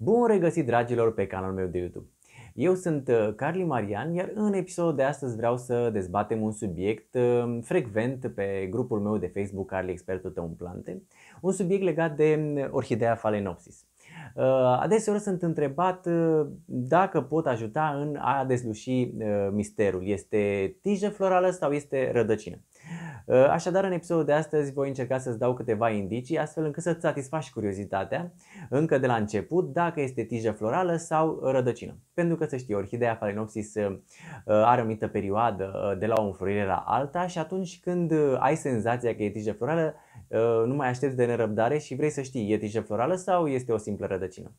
Bun regăsit, dragilor, pe canalul meu de YouTube! Eu sunt uh, Carli Marian, iar în episodul de astăzi vreau să dezbatem un subiect uh, frecvent pe grupul meu de Facebook, Carli Expertul tău în plante, un subiect legat de uh, Orhidea phalaenopsis. Adeseori sunt întrebat dacă pot ajuta în a desluși misterul. Este tijă florală sau este rădăcină? Uh, așadar, în episodul de astăzi voi încerca să-ți dau câteva indicii, astfel încât să-ți satisfaci curiozitatea încă de la început dacă este tijă florală sau rădăcină. Pentru că, să știi, orhideea Phalaenopsis uh, are o mită perioadă uh, de la o înflorire la alta și atunci când ai senzația că e tijă florală, nu mai aștepți de nerăbdare și vrei să știi, e tijă florală sau este o simplă rădăcină.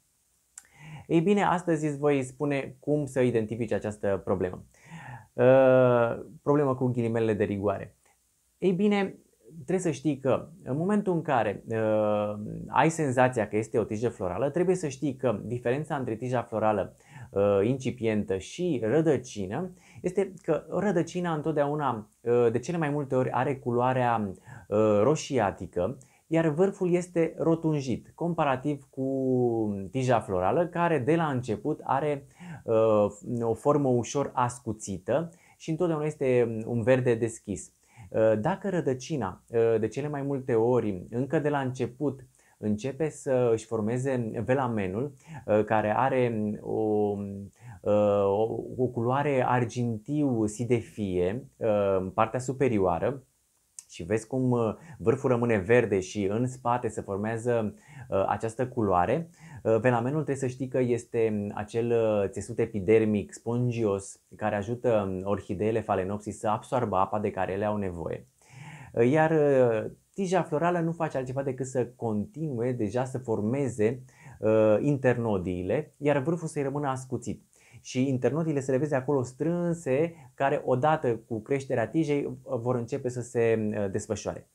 Ei bine, astăzi îți voi spune cum să identifici această problemă. Problema problemă cu ghilimele de rigoare. Ei bine, trebuie să știi că în momentul în care uh, ai senzația că este o tijă florală, trebuie să știi că diferența între tija florală uh, incipientă și rădăcină este că rădăcina întotdeauna, uh, de cele mai multe ori, are culoarea uh, roșiatică, iar vârful este rotunjit, comparativ cu tija florală, care de la început are uh, o formă ușor ascuțită și întotdeauna este um, un verde deschis. Ă, dacă rădăcina, ă, de cele mai multe ori, încă de la început, începe să își formeze velamenul, ă, care are o, o culoare argintiu sidefie în partea superioară, și vezi cum vârful rămâne verde și în spate se formează această culoare, Venamenul uh, trebuie să știi că este um, acel uh, țesut epidermic spongios care ajută um, orhideele Phalaenopsis să absoarbă apa de care ele au nevoie. Uh, iar tija florală nu face altceva decât să continue deja să formeze internodiile, iar vârful să-i rămână ascuțit și internodiile se vezi acolo strânse, care odată cu creșterea tijei vor începe să se desfășoare.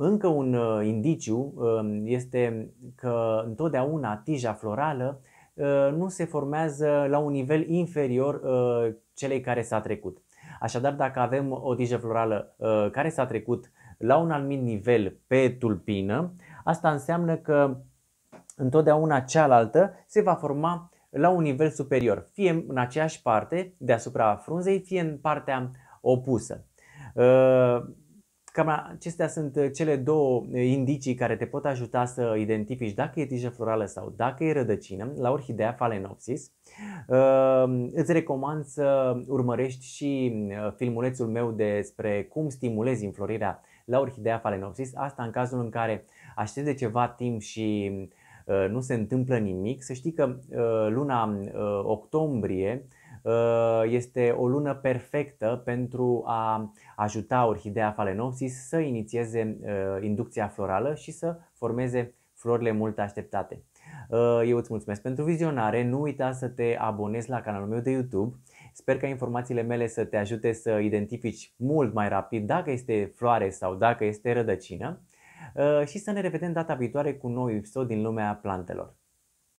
Încă un uh, indiciu um, este că întotdeauna tija florală uh, nu se formează la un nivel inferior uh, celei care s-a trecut. Așadar, dacă avem o tijă florală care s-a trecut la un anumit nivel pe tulpină, asta înseamnă că întotdeauna cealaltă se va forma la un nivel superior, fie în aceeași parte deasupra frunzei, fie în partea opusă. Cam acestea sunt uh, cele două uh, indicii care te pot ajuta să identifici dacă e tijă florală sau dacă e rădăcină la Orhidea phalaenopsis. Uh, îți recomand să urmărești și filmulețul meu despre cum stimulezi înflorirea la Orhidea phalaenopsis, asta în cazul în care aștepți de ceva timp și nu se întâmplă nimic, să știi că luna octombrie Uh, este o lună perfectă pentru a ajuta orhideea Phalaenopsis să inițieze uh, inducția florală și să formeze florile mult așteptate. Uh, eu îți mulțumesc pentru vizionare, nu uita să te abonezi la canalul meu de YouTube. Sper ca informațiile mele să te ajute să identifici mult mai rapid dacă este floare sau dacă este rădăcină și să ne revedem data viitoare cu un nou episod din lumea plantelor.